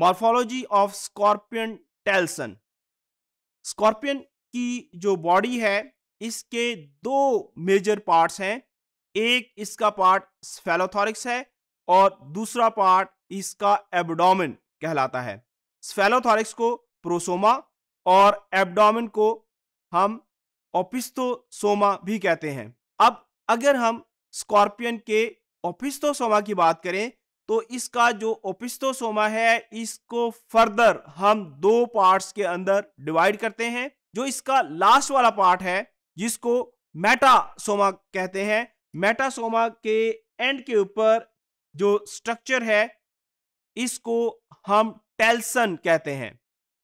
morphology of scorpion telson scorpion की जो body है इसके दो मेजर पार्ट्स हैं एक इसका पार्ट स्फेलोथोरिक्स है और दूसरा पार्ट इसका एबडोमिन कहलाता है स्फेलोथोरिक्स को प्रोसोमा और एबडोमिन को हम ओपिस्तोसोमा भी कहते हैं अब अगर हम स्कॉर्पियन के ओपिस्तोसोमा की बात करें तो इसका जो ओपिस्तोसोमा है इसको फर्दर हम दो पार्ट्स के अंदर डिवाइड करते हैं जो इसका लास्ट वाला पार्ट है जिसको मेटासोमा कहते हैं मेटासोमा के एंड के ऊपर जो स्ट्रक्चर है इसको हम टेल्सन कहते हैं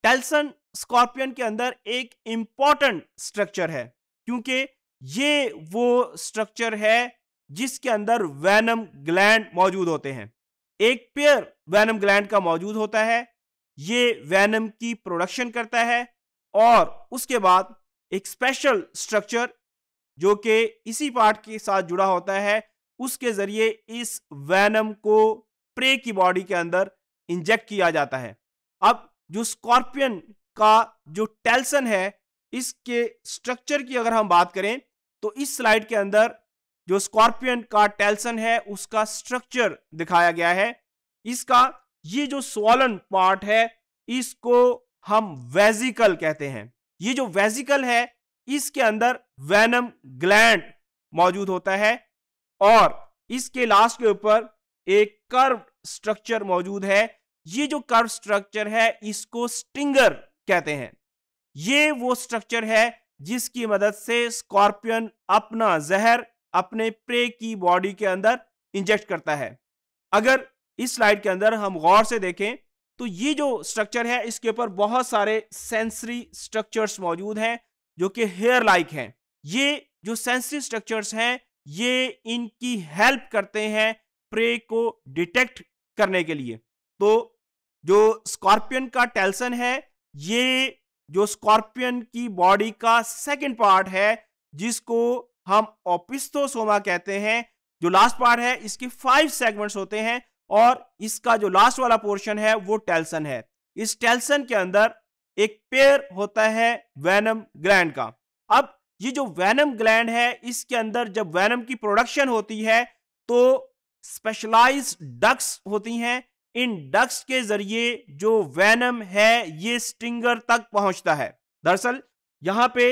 टेल्सन स्कॉर्पियन के अंदर एक इंपॉर्टेंट स्ट्रक्चर है क्योंकि ये वो स्ट्रक्चर है जिसके अंदर वैनम ग्लैंड मौजूद होते हैं एक पेयर वैनम ग्लैंड का मौजूद होता है ये वैनम की प्रोडक्शन करता है और उसके बाद एक स्पेशल स्ट्रक्चर जो कि इसी पार्ट के साथ जुड़ा होता है उसके ज़रिए इस वैनम को प्रे की बॉडी के अंदर इंजेक्ट किया जाता है अब जो स्कॉर्पियन का जो टेल्सन है इसके स्ट्रक्चर की अगर हम बात करें तो इस स्लाइड के अंदर जो स्कॉर्पियन का टेल्सन है उसका स्ट्रक्चर दिखाया गया है इसका ये जो सोलन पार्ट है इसको हम वेजिकल कहते हैं ये जो वेजिकल है इसके अंदर वेनम ग्लैंड मौजूद होता है और इसके लास्ट के ऊपर एक कर्व स्ट्रक्चर मौजूद है ये जो कर्व स्ट्रक्चर है इसको स्टिंगर कहते हैं ये वो स्ट्रक्चर है जिसकी मदद से स्कॉर्पियन अपना जहर अपने प्रे की बॉडी के अंदर इंजेक्ट करता है अगर इस स्लाइड के अंदर हम गौर से देखें तो ये जो स्ट्रक्चर है इसके ऊपर बहुत सारे सेंसरी स्ट्रक्चर्स मौजूद हैं जो कि हेयर लाइक हैं ये जो सेंसरी स्ट्रक्चर्स हैं ये इनकी हेल्प करते हैं प्रे को डिटेक्ट करने के लिए तो जो स्कॉर्पियन का टेल्सन है ये जो स्कॉर्पियन की बॉडी का सेकंड पार्ट है जिसको हम ओपिस्तोसोमा कहते हैं जो लास्ट पार्ट है इसके फाइव सेगमेंट्स होते हैं और इसका जो लास्ट वाला पोर्शन है वो टेल्सन है इस टेल्सन के अंदर एक पेयर होता है वैनम ग्लैंड का अब ये जो वैनम ग्लैंड है इसके अंदर जब वैनम की प्रोडक्शन होती है तो स्पेशलाइज डक्स होती हैं इन डक्स के जरिए जो वैनम है ये स्टिंगर तक पहुंचता है दरअसल यहां पे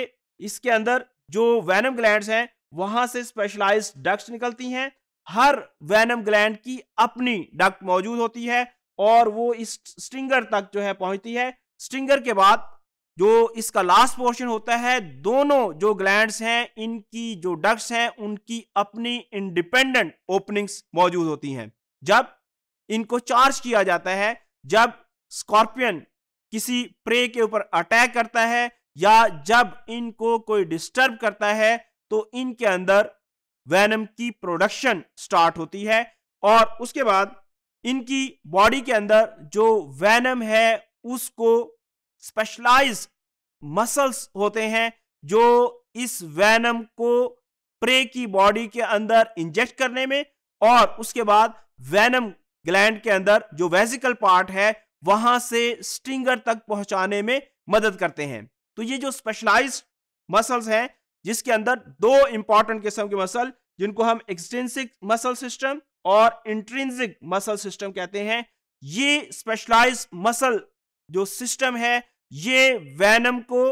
इसके अंदर जो वैनम ग्लैंड हैं वहां से स्पेशलाइज डक्ट निकलती हैं हर वैनम ग्लैंड की अपनी डक्ट मौजूद होती है और वो इस स्टिंगर तक जो है पहुंचती है स्टिंगर के बाद जो इसका लास्ट पोर्शन होता है दोनों जो ग्लैंड्स हैं इनकी जो डक्ट्स हैं उनकी अपनी इंडिपेंडेंट ओपनिंग्स मौजूद होती हैं जब इनको चार्ज किया जाता है जब स्कॉर्पियन किसी प्रे के ऊपर अटैक करता है या जब इनको कोई डिस्टर्ब करता है तो इनके अंदर वैनम की प्रोडक्शन स्टार्ट होती है और उसके बाद इनकी बॉडी के अंदर जो वैनम है उसको स्पेशलाइज मसल्स होते हैं जो इस वैनम को प्रे की बॉडी के अंदर इंजेक्ट करने में और उसके बाद वैनम ग्लैंड के अंदर जो वेजिकल पार्ट है वहां से स्टिंगर तक पहुंचाने में मदद करते हैं तो ये जो स्पेशलाइज मसल्स हैं जिसके अंदर दो इंपॉर्टेंट किस्म के मसल जिनको हम एक्सटेंसिक मसल सिस्टम और इंट्रेंसिक मसल सिस्टम कहते हैं ये स्पेशलाइज मसल जो सिस्टम है ये वैनम को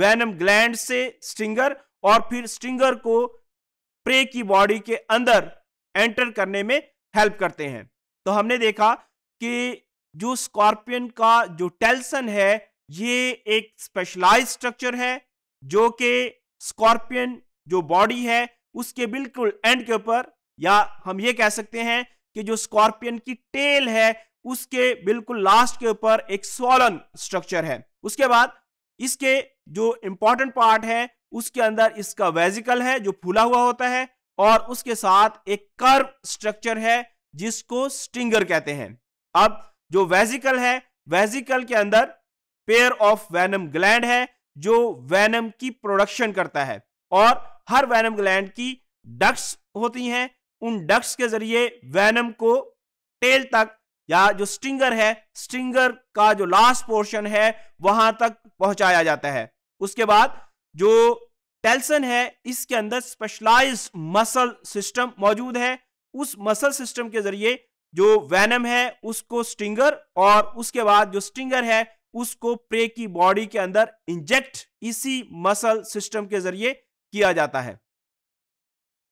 वैनम ग्लैंड से स्ट्रिंगर और फिर स्ट्रिंगर को प्रे की बॉडी के अंदर एंटर करने में हेल्प करते हैं तो हमने देखा कि जो स्कॉर्पियन का जो टेल्सन है ये एक स्पेशलाइज स्ट्रक्चर है जो कि स्कॉर्पियन जो बॉडी है उसके बिल्कुल एंड के ऊपर या हम ये कह सकते हैं कि जो स्कॉर्पियन की टेल है उसके बिल्कुल लास्ट के ऊपर एक सोलन स्ट्रक्चर है उसके बाद इसके जो इंपॉर्टेंट पार्ट है उसके अंदर इसका वेजिकल है जो फूला हुआ होता है और उसके साथ एक कर्व स्ट्रक्चर है जिसको स्टिंगर कहते हैं अब जो वेजिकल है वेजिकल के अंदर पेयर ऑफ वैनम ग्लैंड है जो वैनम की प्रोडक्शन करता है और हर वैनम ग्लैंड की डक्स होती हैं उन डक्स के जरिए वैनम को टेल तक या जो स्टिंगर है स्टिंगर का जो लास्ट पोर्शन है वहां तक पहुंचाया जाता है उसके बाद जो टेल्सन है इसके अंदर स्पेशलाइज मसल सिस्टम मौजूद है उस मसल सिस्टम के जरिए जो वैनम है उसको स्टिंगर और उसके बाद जो स्टिंगर है उसको प्रे की बॉडी के अंदर इंजेक्ट इसी मसल सिस्टम के जरिए किया जाता है